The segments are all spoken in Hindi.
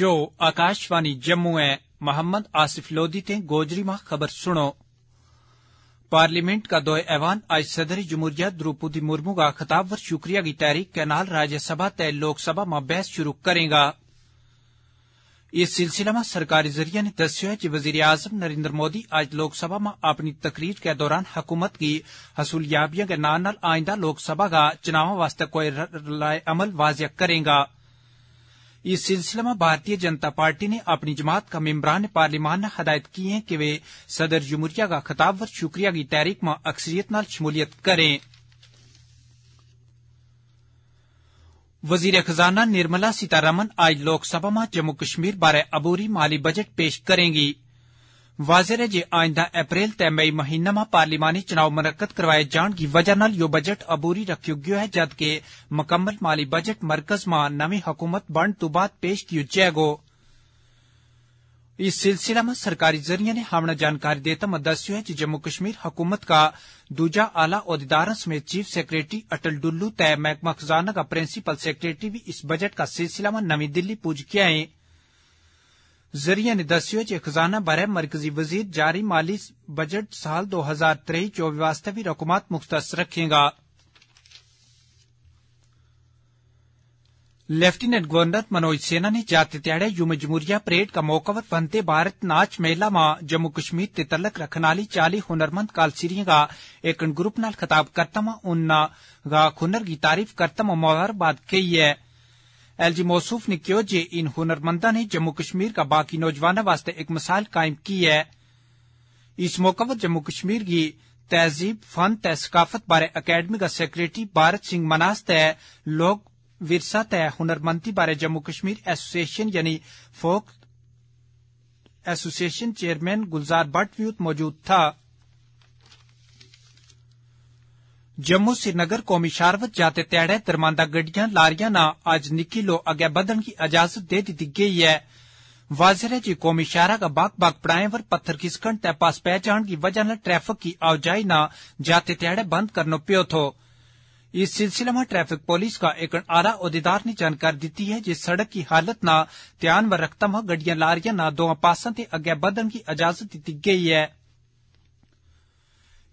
यो आकाशवाणी जम्मू ऐं मोहम्मद आसिफ लोदी ते गोजरी मा ख़बर सुनो पार्लियामेंट का दो ऐवान आज सदर जमहूरिया द्रौपदी मुर्मू का खिताब व शुक्रिया की तहरीक के नाल राज्यसभा तय लोकसभा में बहस शुरू करेगा इस सिलसिला में सरकारी जरिया ने दस है कि वजीर आजम नरेन्द्र मोदी आज लोकसभा में अपनी तकरीर के दौरान हुकूमत की हसूलियाबियों के नाल आइंदा लोकसभा का चुनाव वास्ते कोई राय अमल वाजिया करेगा इस सिलसिले में भारतीय जनता पार्टी ने अपनी जमात का मेम्बरान पार्लिमान ने हदायत की है कि वे सदर जमुरिया का खिताब व शुक्रिया की तहरीक में अक्सरियत नमूलियत शमूलियत करें वजीर खजाना निर्मला सीतारमन आज लोकसभा में जम्मू कश्मीर बारे अबूरी माली बजट पेश करेंगी वाजिर ऐ जे आइंदा अप्रैल ते मई म्हीनां पार्लिमानी चुनाव मुनक्कद करवाए जान की वजह नाल यो बजट अबूरी रक्खोग्यो ऐ जद के मुकम्मल माली बजट मरकज मां नमीं हुकूमत बनने तों बाद पेश कीयो जैगो इस सिलसिला में सरकारी जरिये ने हमने जानकारी देते में दस्यो है कि जम्मू कश्मीर हुकूमत का दूजा आला अहदेदारों समेत चीफ सेक्रेटरी अटल डुल्लू तय मैहकमा खजाना का प्रिंसिपल सेक्रेटरी भी इस बजट का सिलसिला में नई दिल्ली पुज किया ऐं जरिए ने दस्सेआ जे खजाना बारे मरकजी वजीर जारी माली बजट साल दो हजार त्रेई चौबी आस्तै बी रकमात मुख्तस रखेगा लेफ्टिनेंट गवर्नर मनोज सेना ने जाते ध्याड़े युम जमूरिया परेड का मौका पर बनते भारत नाच मेला मां जम्मू कश्मीर ते तलक रखने आह्ली चाली हुनरमंद कालसिरियें दा इक ग्रुप नाल खताब करता मां उन्ना हुनर गी तारीफ करता मां मुबारकबाद कही ऐं एलजी मौसूफ ने कहो जे इन हुनरमंदा ने जम्मू कश्मीर का बाकी नौजवानों वास्ते एक मिसाल कायम की है इस मौके पर जम्मू कश्मीर की तहजीब फन ते सकाफत बारै अकैडमी का सैक्रेटरी भारत सिंह मनास ते लोक विरसा ते हुनरमंदी बारे जम्मू कश्मीर एसोसिएशन यानी folk association chairman Gulzar Bhatt भी मौजूद था जम्मू श्रीनगर कौमी शारवत जाते ध्याड़े दरमांदा गड्डियां लारियां ना निकी लो अगे बदन की इजाजत दे दी गई है वाजिर है जी कौमी शहरा का बाग बाग पड़ाए पर पत्थर खिसकन ते पास पै जान की वजह न ट्रैफिक की आओजाई न जाते ध्याड़े बंद करना पियो थो इस सिलसिले में ट्रैफिक पुलिस का एक आला अहदेदार ने जानकारी दी है जिस सड़क की हालत ना ध्यान में रखता गड्डिया लारियां ना दो पासा ते अग्गै बधने की इजाजत दी गई है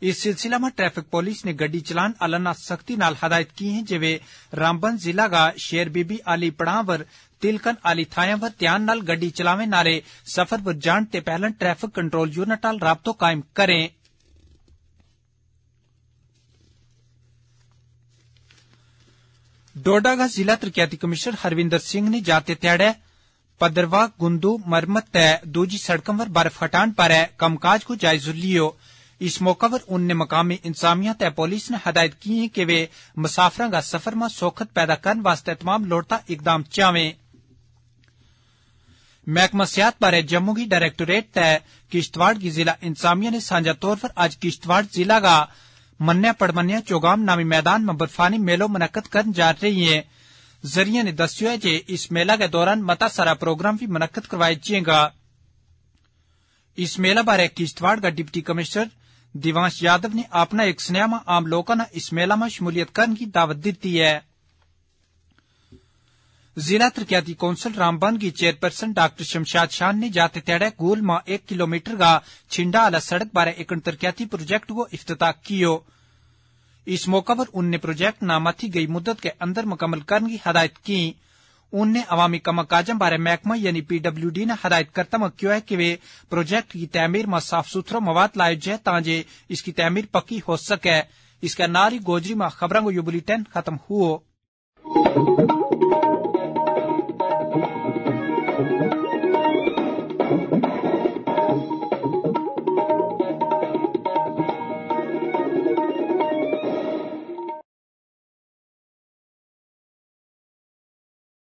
इस में ट्रैफिक पुलिस ने गड्डी चलान अलना सख्ती नाल हदायत की है जे रामबन जिला शेर बीबी आली पड़ा वर तिलकन आली थाया वर ध्यान नाल गड्डी चलावे नारे सफर पर जान ते पहलन ट्रैफिक कंट्रोल यूनिट नाल राबतो कायम करें का जिला तरक्याती कमिश्नर हरविंदर सिंह ने जाते त्याड़े पदरवा गुंदू मरमत ते दूजी सड़कों पर बर्फ हटान पर कम्मकाज को जायजा लियो इस मौका पर उन मकामी इंतजामिया ते पुलिस ने हदायत की है कि वे मुसाफर का सफर में सौखत पैदा करने वास्ते तमाम लोड़ता इकदाम चावें महकमा सियात बारे जम्मू की डायरेक्टोरेट तय किश्तवाड़ की जिला इंसामिया ने साझा तौर पर आज किश्तवाड़ जिला का मन्या पड़मन्या चौगाम नामी मैदान में बर्फानी मेलो मुनद कर जा रही है जरिए ने दस है जे इस मेला के दौरान मता सारा प्रोग्राम भी मुनद करवाया जाएगा इस मेला बारे किश्तवाड़ का डिप्टी कमिश्नर दिवांश यादव ने अपना एक स्नेमा आम लोगों ने इस मेला शमूलियत करने की दावत दी है जिला तरक्याती कौंसल रामबन की चेयरपर्सन डॉ शमशाद शाह ने जाते तेड़े गोल में एक किलोमीटर का छिंडा आला सड़क बारे एक तरक्याती प्रोजेक्ट को इफ्ताह कियो इस मौके पर उनने प्रोजेक्ट नामाथी गई मुद्दत के अंदर मुकम्मल करने की हदायत की उनने अवामी कम काजम बारे महकमा यानी पीडब्ल्यूडी ने हदायत में क्यों है कि वे प्रोजेक्ट की तैमीर में साफ सुथरो मवाद लाए जाए ताजे इसकी तैमीर पक्की हो सके इसका नारी गोजरी में खबरों को यू बुलेटिन खत्म हुआ